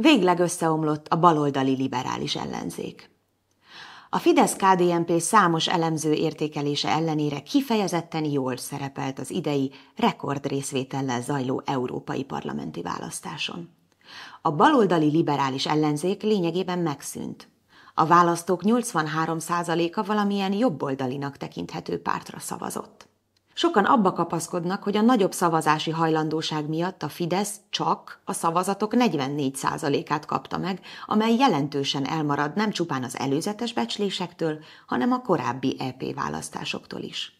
végleg összeomlott a baloldali liberális ellenzék. A fidesz KDMP számos elemző értékelése ellenére kifejezetten jól szerepelt az idei rekordrészvétellel zajló európai parlamenti választáson. A baloldali liberális ellenzék lényegében megszűnt. A választók 83%-a valamilyen jobboldalinak tekinthető pártra szavazott. Sokan abba kapaszkodnak, hogy a nagyobb szavazási hajlandóság miatt a Fidesz csak a szavazatok 44%-át kapta meg, amely jelentősen elmarad nem csupán az előzetes becslésektől, hanem a korábbi EP választásoktól is.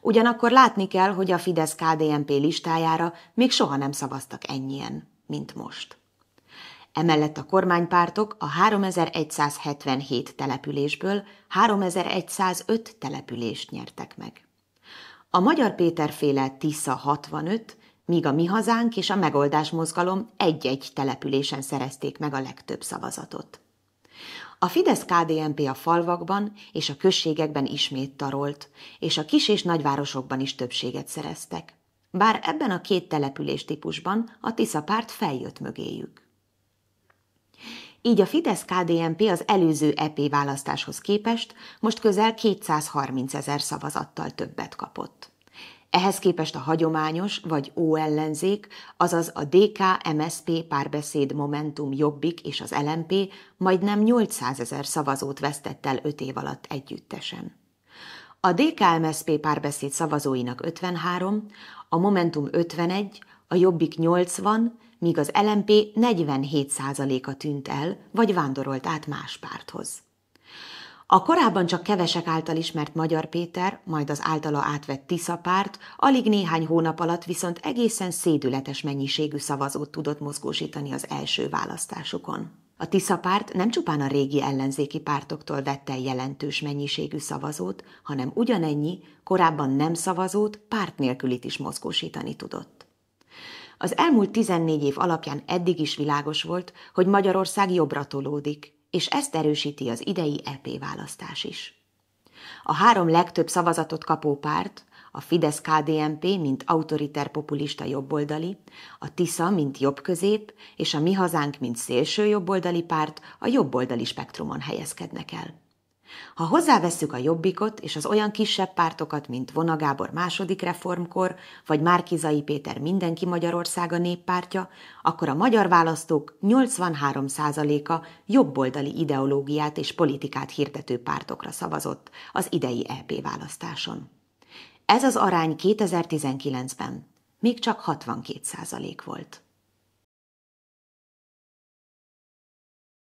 Ugyanakkor látni kell, hogy a fidesz KDMP listájára még soha nem szavaztak ennyien, mint most. Emellett a kormánypártok a 3177 településből 3105 települést nyertek meg. A Magyar Péterféle Tisza 65, míg a Mi Hazánk és a Megoldás Mozgalom egy-egy településen szerezték meg a legtöbb szavazatot. A fidesz KDMP a falvakban és a községekben ismét tarolt, és a kis- és nagyvárosokban is többséget szereztek. Bár ebben a két település típusban a Tisza párt feljött mögéjük így a fidesz KDMP az előző EP választáshoz képest most közel 230 ezer szavazattal többet kapott. Ehhez képest a hagyományos vagy ellenzék, azaz a DK, MSP, Párbeszéd, Momentum, Jobbik és az LMP majdnem 800 ezer szavazót vesztett el 5 év alatt együttesen. A DK-MSP párbeszéd szavazóinak 53, a Momentum 51, a Jobbik 80, míg az LMP 47%-a tűnt el, vagy vándorolt át más párthoz. A korábban csak kevesek által ismert Magyar Péter, majd az általa átvett Tisza párt, alig néhány hónap alatt viszont egészen szédületes mennyiségű szavazót tudott mozgósítani az első választásokon. A Tisza párt nem csupán a régi ellenzéki pártoktól vett el jelentős mennyiségű szavazót, hanem ugyanennyi, korábban nem szavazót, párt nélkülit is mozgósítani tudott. Az elmúlt 14 év alapján eddig is világos volt, hogy Magyarország jobbra tolódik, és ezt erősíti az idei EP választás is. A három legtöbb szavazatot kapó párt, a fidesz KDMP, mint autoriter populista jobboldali, a TISZA, mint jobbközép, és a Mi Hazánk, mint szélső jobboldali párt a jobboldali spektrumon helyezkednek el. Ha hozzáveszünk a jobbikot és az olyan kisebb pártokat, mint Vona Gábor második reformkor, vagy Márkizai Péter Mindenki Magyarországa néppártja, akkor a magyar választók 83%-a jobboldali ideológiát és politikát hirdető pártokra szavazott az idei EP választáson. Ez az arány 2019-ben még csak 62% volt.